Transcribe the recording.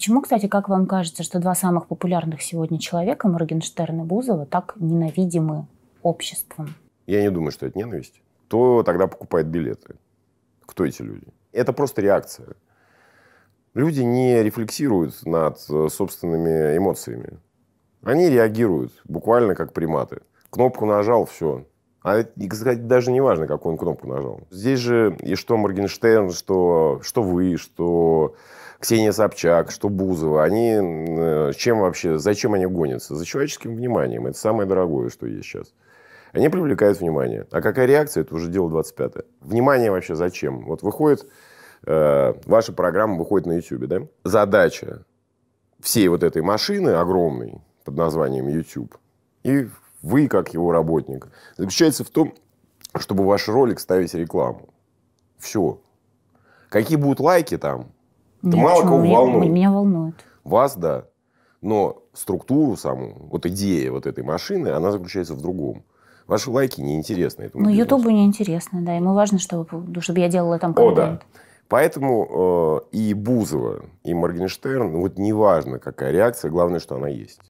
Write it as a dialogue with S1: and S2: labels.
S1: Почему, кстати, как вам кажется, что два самых популярных сегодня человека, Моргенштерн и Бузова, так ненавидимы обществом?
S2: Я не думаю, что это ненависть. Кто тогда покупает билеты? Кто эти люди? Это просто реакция. Люди не рефлексируют над э, собственными эмоциями. Они реагируют буквально как приматы. Кнопку нажал, все. А, кстати, даже не важно, какую он кнопку нажал. Здесь же и что Моргенштерн, что, что вы, что Ксения Собчак, что Бузова, они э, чем вообще, зачем они гонятся? За человеческим вниманием. Это самое дорогое, что есть сейчас. Они привлекают внимание. А какая реакция, это уже дело 25-е. Внимание вообще зачем? Вот выходит, э, ваша программа выходит на YouTube, да? Задача всей вот этой машины огромной под названием YouTube и вы, как его работник, заключается в том, чтобы ваш ролик ставить рекламу. Все. Какие будут лайки там,
S1: нет, Это мало кого меня, волнует. Меня волнует.
S2: Вас, да. Но структуру саму, вот идея вот этой машины, она заключается в другом. Ваши лайки неинтересны этому Ну, Ютубу
S1: неинтересно, да. Ему важно, чтобы, ну, чтобы я делала там контент. О,
S2: да. Поэтому э, и Бузова, и Моргенштерн, вот неважно, какая реакция, главное, что она есть.